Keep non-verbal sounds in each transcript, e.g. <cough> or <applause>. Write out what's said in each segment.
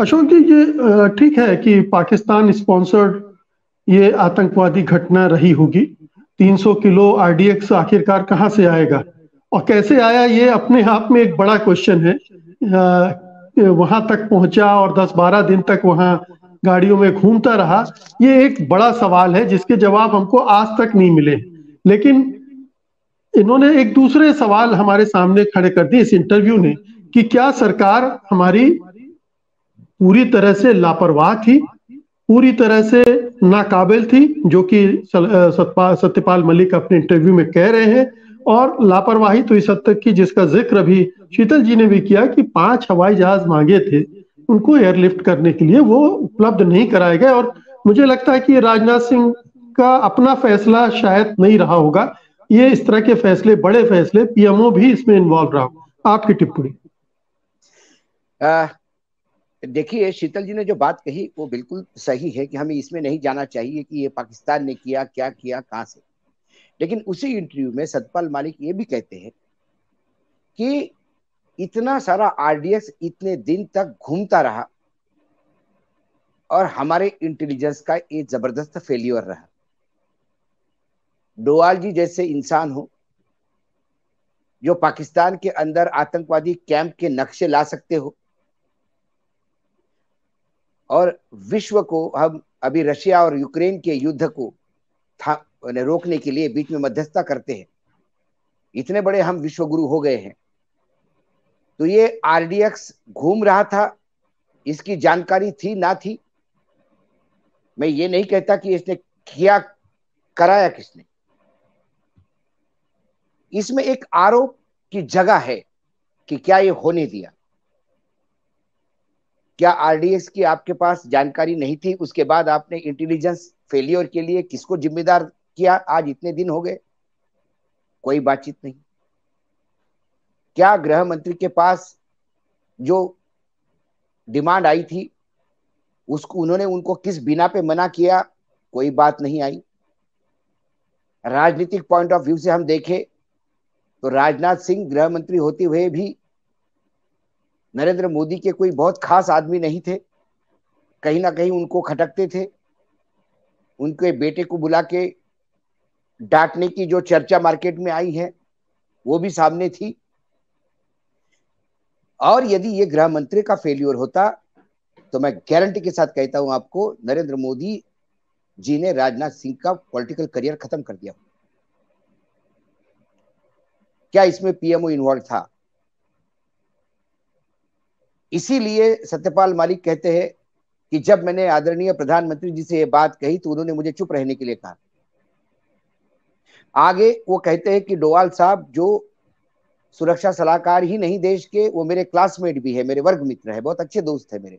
अशोक जी ये ठीक है कि पाकिस्तान स्पॉन्सर्ड ये आतंकवादी घटना रही होगी 300 किलो आरडीएक्स आखिरकार कहाँ से आएगा और कैसे आया ये अपने आप में एक बड़ा क्वेश्चन है वहां तक पहुंचा और 10-12 दिन तक वहां गाड़ियों में घूमता रहा ये एक बड़ा सवाल है जिसके जवाब हमको आज तक नहीं मिले लेकिन इन्होंने एक दूसरे सवाल हमारे सामने खड़े कर दिए इस इंटरव्यू ने कि क्या सरकार हमारी पूरी तरह से लापरवाह थी पूरी तरह से नाकाबिल थी जो कि सत्यपाल मलिक अपने इंटरव्यू में कह रहे हैं और लापरवाही तो इस हद तक की जिसका जिक्र भी शीतल जी ने भी किया कि पांच हवाई जहाज मांगे थे उनको एयरलिफ्ट करने के लिए वो उपलब्ध नहीं कराए गए और मुझे लगता है कि राजनाथ सिंह का अपना फैसला शायद नहीं रहा होगा ये इस तरह के फैसले बड़े फैसले पीएमओ भी इसमें इन्वॉल्व रहा आपकी टिप्पणी देखिए शीतल जी ने जो बात कही वो बिल्कुल सही है कि हमें इसमें नहीं जाना चाहिए कि ये पाकिस्तान ने किया क्या किया कहाँ से लेकिन उसी इंटरव्यू में सतपाल मालिक ये भी कहते हैं कि इतना सारा आरडीएक्स इतने दिन तक घूमता रहा और हमारे इंटेलिजेंस का एक जबरदस्त फेल्यूर रहा डोवाल जी जैसे इंसान हो जो पाकिस्तान के अंदर आतंकवादी कैंप के नक्शे ला सकते हो और विश्व को हम अभी रशिया और यूक्रेन के युद्ध को था रोकने के लिए बीच में मध्यस्थता करते हैं इतने बड़े हम विश्वगुरु हो गए हैं तो ये आरडीएक्स घूम रहा था इसकी जानकारी थी ना थी मैं ये नहीं कहता कि इसने किया कराया किसने इसमें एक आरोप की जगह है कि क्या ये होने दिया क्या आरडीएस की आपके पास जानकारी नहीं थी उसके बाद आपने इंटेलिजेंस फेलियर के लिए किसको जिम्मेदार किया आज इतने दिन हो गए कोई बातचीत नहीं क्या गृह मंत्री के पास जो डिमांड आई थी उसको उन्होंने उनको किस बिना पे मना किया कोई बात नहीं आई राजनीतिक पॉइंट ऑफ व्यू से हम देखें तो राजनाथ सिंह गृह मंत्री होते हुए भी नरेंद्र मोदी के कोई बहुत खास आदमी नहीं थे कहीं ना कहीं उनको खटकते थे उनके बेटे को बुला के डांटने की जो चर्चा मार्केट में आई है वो भी सामने थी और यदि ये गृह मंत्री का फेल्योर होता तो मैं गारंटी के साथ कहता हूं आपको नरेंद्र मोदी जी ने राजनाथ सिंह का पॉलिटिकल करियर खत्म कर दिया क्या इसमें पीएमओ इन्वॉल्व था इसीलिए सत्यपाल मालिक कहते हैं कि जब मैंने आदरणीय प्रधानमंत्री जी से ये बात कही तो उन्होंने मुझे चुप रहने के लिए कहा आगे वो कहते हैं कि डोवाल साहब जो सुरक्षा सलाहकार ही नहीं देश के वो मेरे क्लासमेट भी है मेरे वर्ग मित्र है बहुत अच्छे दोस्त है मेरे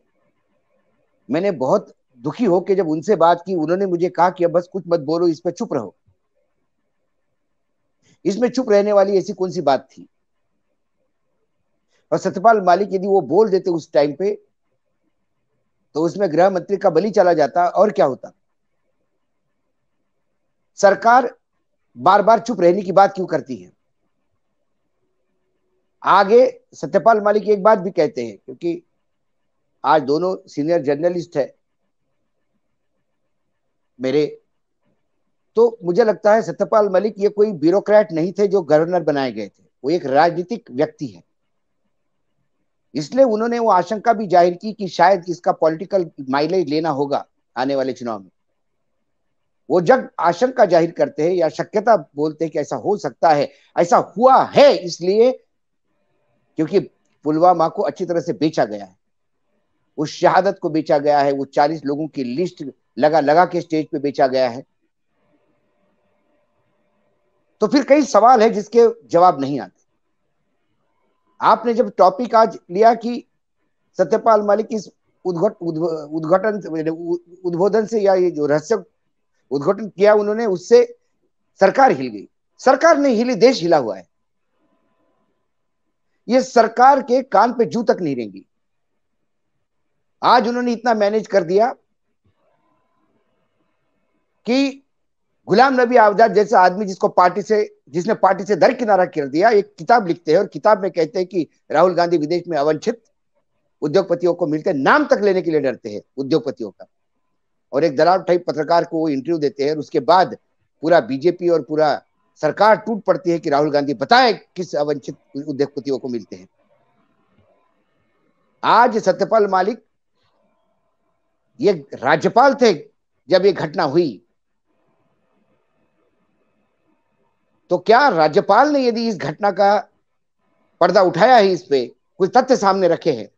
मैंने बहुत दुखी होकर जब उनसे बात की उन्होंने मुझे कहा कि अब बस कुछ मत बोलो इस पर चुप रहो इसमें चुप रहने वाली ऐसी कौन सी बात थी और सत्यपाल मालिक यदि वो बोल देते उस टाइम पे तो उसमें गृह मंत्री का बलि चला जाता और क्या होता सरकार बार बार चुप रहने की बात क्यों करती है आगे सत्यपाल मालिक एक बात भी कहते हैं क्योंकि आज दोनों सीनियर जर्नलिस्ट है मेरे तो मुझे लगता है सत्यपाल मलिक ये कोई ब्यूरोक्रेट नहीं थे जो गवर्नर बनाए गए थे वो एक राजनीतिक व्यक्ति है इसलिए उन्होंने वो आशंका भी जाहिर की कि शायद इसका पॉलिटिकल माइलेज लेना होगा आने वाले चुनाव में वो जब आशंका जाहिर करते हैं या शक्यता बोलते हैं कि ऐसा हो सकता है ऐसा हुआ है इसलिए क्योंकि पुलवामा को अच्छी तरह से बेचा गया है उस शहादत को बेचा गया है वो चालीस लोगों की लिस्ट लगा लगा के स्टेज पे बेचा गया है तो फिर कई सवाल है जिसके जवाब नहीं आते आपने जब टॉपिक आज लिया कि सत्यपाल मलिक इस उद्घट उद्घाटन उद्बोधन से या ये जो रहस्य उद्घाटन किया उन्होंने उससे सरकार हिल गई सरकार नहीं हिली देश हिला हुआ है ये सरकार के कान पे जू तक नहीं रहेंगी आज उन्होंने इतना मैनेज कर दिया कि गुलाम नबी आजाद जैसे आदमी जिसको पार्टी से जिसने पार्टी से दरकिनारा कर दिया एक किताब लिखते हैं और किताब में कहते हैं कि राहुल गांधी विदेश में अवंछित उद्योगपतियों को मिलते नाम तक लेने के लिए डरते हैं उद्योगपतियों का और एक दलाल टाइप पत्रकार को वो इंटरव्यू देते हैं और उसके बाद पूरा बीजेपी और पूरा सरकार टूट पड़ती है कि राहुल गांधी बताए किस अवंछित उद्योगपतियों को मिलते हैं आज सत्यपाल मालिक ये राज्यपाल थे जब ये घटना हुई तो क्या राज्यपाल ने यदि इस घटना का पर्दा उठाया है इस पे कुछ तथ्य सामने रखे हैं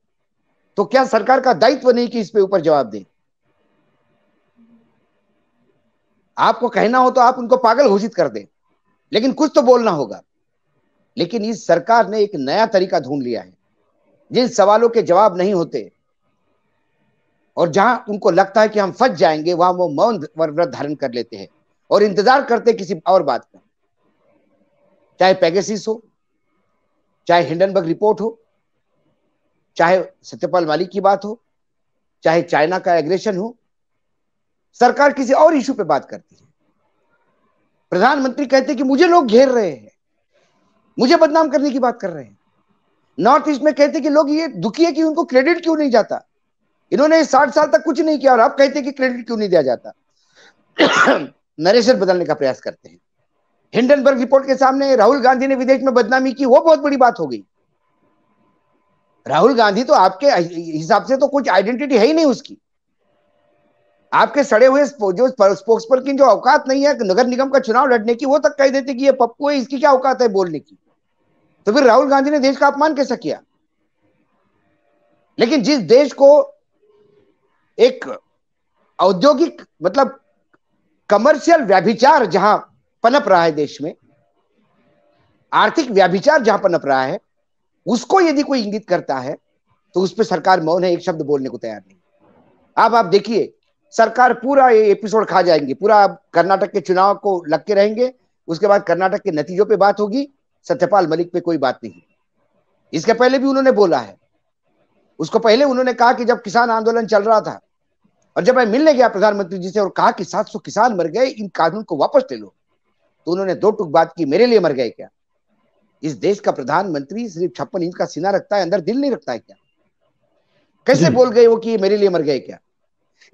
तो क्या सरकार का दायित्व नहीं कि इस पे ऊपर जवाब दे आपको कहना हो तो आप उनको पागल घोषित कर दें लेकिन कुछ तो बोलना होगा लेकिन इस सरकार ने एक नया तरीका ढूंढ लिया है जिन सवालों के जवाब नहीं होते और जहां उनको लगता है कि हम फंस जाएंगे वहां वो मौन व्रत धारण कर लेते हैं और इंतजार करते किसी और बात का चाहे पैगेसिस हो चाहे हिंडनबर्ग रिपोर्ट हो चाहे सत्यपाल मालिक की बात हो चाहे चाइना का एग्रेशन हो सरकार किसी और इशू पे बात करती है प्रधानमंत्री कहते कि मुझे लोग घेर रहे हैं मुझे बदनाम करने की बात कर रहे हैं नॉर्थ ईस्ट में कहते कि लोग ये दुखी है कि उनको क्रेडिट क्यों नहीं जाता इन्होंने साठ साल तक कुछ नहीं किया और आप कहते कि क्रेडिट क्यों नहीं दिया जाता <coughs> नरेशन बदलने का प्रयास करते हैं हिंडनबर्ग रिपोर्ट के सामने राहुल गांधी ने विदेश में बदनामी की वो बहुत बड़ी बात हो गई राहुल गांधी तो आपके हिसाब से तो कुछ आइडेंटिटी है ही नहीं उसकी आपके सड़े हुए जो स्पोक्स की जो औकात नहीं है नगर निगम का चुनाव लड़ने की वो तक तो कह देते कि ये पप्पू है इसकी क्या औकात है बोलने की तो फिर राहुल गांधी ने देश का अपमान कैसे किया लेकिन जिस देश को एक औद्योगिक मतलब कमर्शियल व्याभिचार जहां पनप रहा है देश में आर्थिक व्याभिचार जहां पनप रहा है उसको यदि कोई इंगित करता है तो उस पर सरकार मौन है एक शब्द बोलने को तैयार नहीं अब आप देखिए सरकार पूरा ये एपिसोड खा जाएंगे पूरा कर्नाटक के चुनाव को लग के रहेंगे उसके बाद कर्नाटक के नतीजों पे बात होगी सत्यपाल मलिक पे कोई बात नहीं इसके पहले भी उन्होंने बोला है उसको पहले उन्होंने कहा कि जब किसान आंदोलन चल रहा था और जब मैं मिलने गया प्रधानमंत्री जी से और कहा कि 700 किसान मर गए इन कानून को वापस ले लो तो उन्होंने दो टुक बात की मेरे लिए मर गए क्या इस देश का प्रधानमंत्री सिर्फ छप्पन इंच का सीना रखता है अंदर दिल नहीं रखता है क्या कैसे बोल गए वो कि मेरे लिए मर गए क्या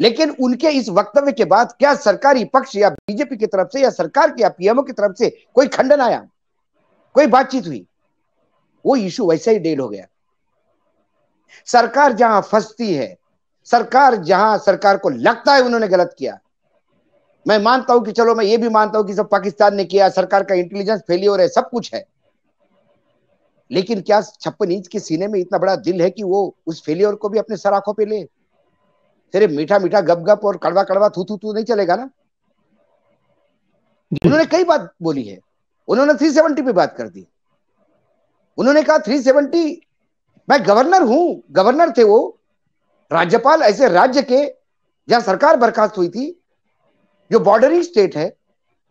लेकिन उनके इस वक्तव्य के बाद क्या सरकारी पक्ष या बीजेपी की तरफ से या सरकार के या पीएमओ की तरफ से कोई खंडन आया कोई बातचीत हुई वो इशू वैसे ही डेल हो गया सरकार जहां फंसती है सरकार जहां सरकार को लगता है उन्होंने गलत किया मैं मानता हूं कि चलो मैं ये भी मानता हूं कि सब पाकिस्तान ने किया सरकार का इंटेलिजेंस फेलियर है सब कुछ है लेकिन क्या छप्पन इंच के सीने में इतना बड़ा दिल है कि वो उस फेलियर को भी अपने सराखों पे ले तेरे मीठा मीठा गप गप और कड़वा कड़वा थू थू थू नहीं चलेगा ना उन्होंने कई बात बोली है उन्होंने थ्री सेवनटी पे बात कर दी उन्होंने कहा थ्री सेवनटी मैं गवर्नर हूं गवर्नर थे वो राज्यपाल ऐसे राज्य के जहां सरकार बर्खास्त हुई थी जो बॉर्डरिंग स्टेट है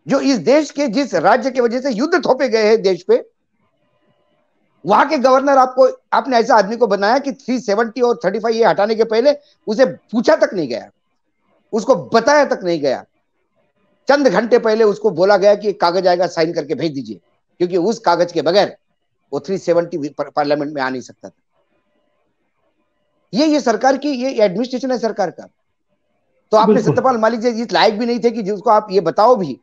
जो इस देश के जिस राज्य की वजह से युद्ध थोपे गए हैं देश पे वहां के गवर्नर आपको आपने ऐसा आदमी को बनाया कि 370 और 35 ये हटाने के पहले उसे पूछा तक नहीं गया उसको बताया तक नहीं गया चंद घंटे पहले उसको बोला गया कि कागज आएगा साइन करके भेज दीजिए क्योंकि उस कागज के बगैर वो 370 पार्लियामेंट में आ नहीं सकता था ये ये सरकार की ये एडमिनिस्ट्रेशन है सरकार का तो आपने सत्यपाल मालिक जी इस लायक भी नहीं थे कि जिसको आप ये बताओ भी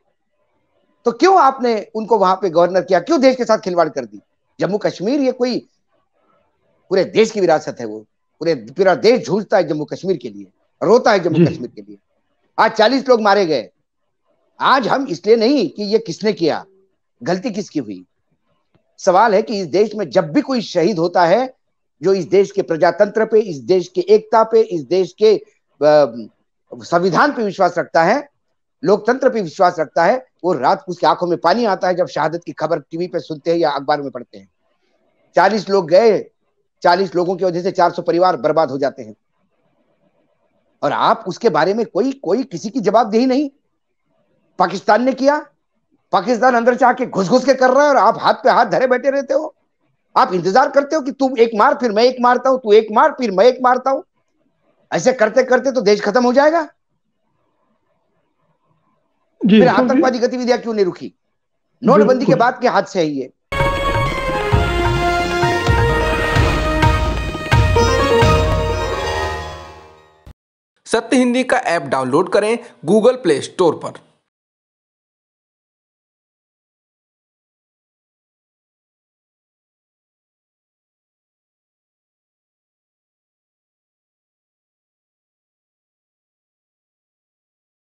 तो क्यों आपने उनको वहां पे गवर्नर किया क्यों देश के साथ खिलवाड़ कर दी जम्मू कश्मीर ये कोई पूरे देश की विरासत है वो पूरे पूरा देश झूझता है जम्मू कश्मीर के लिए रोता है जम्मू कश्मीर के लिए आज चालीस लोग मारे गए आज हम इसलिए नहीं कि ये किसने किया गलती किसकी हुई सवाल है कि इस देश में जब भी कोई शहीद होता है जो इस देश के प्रजातंत्र पे इस देश के एकता पे इस देश के संविधान पे विश्वास रखता है लोकतंत्र पे विश्वास रखता है वो रात को उसकी आंखों में पानी आता है जब शहादत की खबर टीवी पे सुनते हैं या अखबार में पढ़ते हैं चालीस लोग गए चालीस लोगों की वजह से चार सौ परिवार बर्बाद हो जाते हैं और आप उसके बारे में कोई कोई किसी की जवाबदेही नहीं पाकिस्तान ने किया पाकिस्तान अंदर चाह के घुस घुस के कर रहा है और आप हाथ पे हाथ धरे बैठे रहते हो आप इंतजार करते हो कि तुम एक मार फिर मैं एक मारता हूं तू एक मार फिर मैं एक मारता हूं ऐसे करते करते तो देश खत्म हो जाएगा फिर तो आतंकवादी गतिविधियां क्यों नहीं रुकी नोटबंदी के बाद के हाथ से है है सत्य हिंदी का ऐप डाउनलोड करें गूगल प्ले स्टोर पर